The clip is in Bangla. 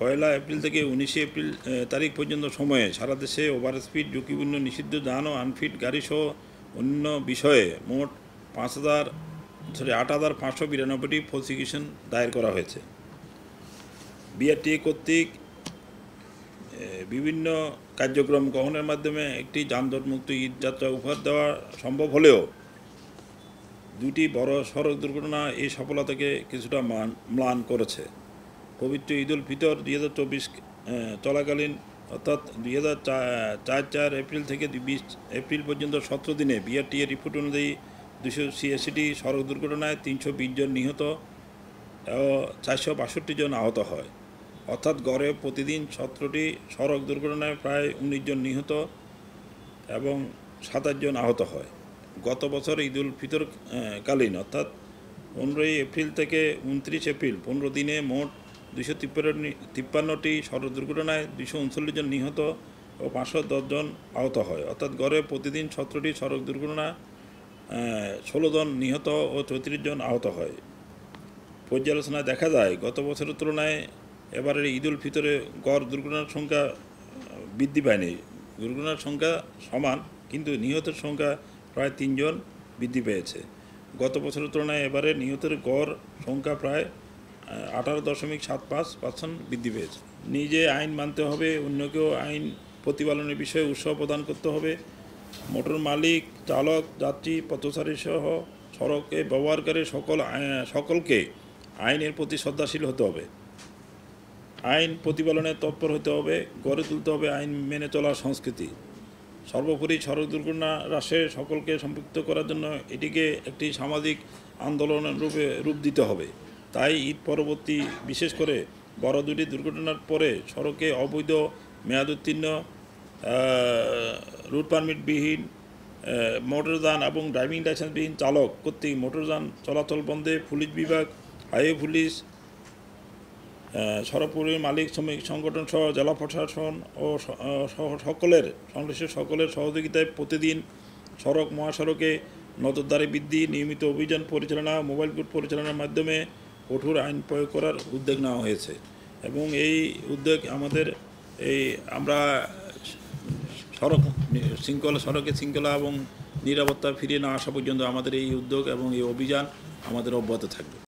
পয়লা এপ্রিল থেকে উনিশে এপ্রিল তারিখ পর্যন্ত সময়ে সারা দেশে ওভার স্পিড ঝুঁকিপূর্ণ নিষিদ্ধ যান ও আনফিট গাড়িসহ অন্য বিষয়ে মোট পাঁচ হাজার সরি আট হাজার পাঁচশো বিরানব্বইটি প্রসিকিউশন দায়ের করা হয়েছে বিআরটি কর্তৃক বিভিন্ন কার্যক্রম গ্রহণের মাধ্যমে একটি যানজটমুক্ত ঈদ যাত্রা উপহার দেওয়া সম্ভব হলেও দুটি বড় সড়ক দুর্ঘটনা এই সফলতাকে কিছুটা মান ম্লান করেছে পবিত্র ঈদ উল ফিতর দুই হাজার চব্বিশ চলাকালীন অর্থাৎ দুই হাজার চার চার এপ্রিল থেকে বিশ এপ্রিল পর্যন্ত সতেরো দিনে বিআরটিএ রিপোর্ট অনুযায়ী দুশো সিএসিটি সড়ক দুর্ঘটনায় তিনশো বিশ জন নিহত ও চারশো বাষট্টি জন আহত হয় অর্থাৎ গড়ে প্রতিদিন সতেরোটি সড়ক দুর্ঘটনায় প্রায় উনিশ জন নিহত এবং সাতাশ জন আহত হয় গত বছর ঈদুল ফিতর কালীন অর্থাৎ পনেরোই এপ্রিল থেকে উনত্রিশ এপ্রিল পনেরো দিনে মোট দুইশো তিপ্পান্নটি সড়ক দুর্ঘটনায় দুইশো উনচল্লিশ জন নিহত ও পাঁচশো দশজন আহত হয় অর্থাৎ গড়ে প্রতিদিন সতেরোটি সড়ক দুর্ঘটনা ষোলো জন নিহত ও চৌত্রিশ জন আহত হয় পর্যালোচনায় দেখা যায় গত বছরের তুলনায় এবারের ঈদ উল ফিতরে গড় দুর্ঘটনার সংখ্যা বৃদ্ধি পায়নি দুর্ঘটনার সংখ্যা সমান কিন্তু নিহতের সংখ্যা প্রায় তিনজন বৃদ্ধি পেয়েছে গত বছরের তুলনায় এবারে নিহতের গড় সংখ্যা প্রায় আঠারো দশমিক সাত পাঁচ পার্সেন্ট বৃদ্ধি পেয়েছে নিজে আইন মানতে হবে অন্যকেও আইন প্রতিপালনের বিষয়ে উৎসাহ প্রদান করতে হবে মোটর মালিক চালক যাত্রী পথচারী সহ সড়কে ব্যবহারকারী সকল সকলকে আইনের প্রতি শ্রদ্ধাশীল হতে হবে আইন প্রতিপালনের তৎপর হতে হবে গড়ে তুলতে হবে আইন মেনে চলার সংস্কৃতি সর্বোপরি সড়ক দুর্ঘটনা হ্রাসে সকলকে সম্পৃক্ত করার জন্য এটিকে একটি সামাজিক আন্দোলনের রূপে রূপ দিতে হবে তাই ঈদ পরবর্তী বিশেষ করে বড় দুটি দুর্ঘটনার পরে সড়কে অবৈধ মেয়াদোত্তীর্ণ রুট পারমিটবিহীন মোটরযান এবং ড্রাইভিং লাইসেন্সবিহীন চালক কর্তৃক মোটরযান চলাচল বন্ধে পুলিশ বিভাগ হাইওয়ে পুলিশ সড়কপুরীর মালিক শ্রমিক সংগঠন সহ জেলা প্রশাসন ও সকলের সংশ্লিষ্ট সকলের সহযোগিতায় প্রতিদিন সড়ক মহাসড়কে নজরদারি বৃদ্ধি নিয়মিত অভিযান পরিচালনা মোবাইল কোর্ট পরিচালনার মাধ্যমে কঠোর আইন প্রয়োগ করার উদ্যোগ নেওয়া হয়েছে এবং এই উদ্যোগ আমাদের এই আমরা সড়ক শৃঙ্খলা সড়কে শৃঙ্খলা এবং নিরাপত্তা ফিরিয়ে না আসা পর্যন্ত আমাদের এই উদ্যোগ এবং এই অভিযান আমাদের অব্যাহত থাকবে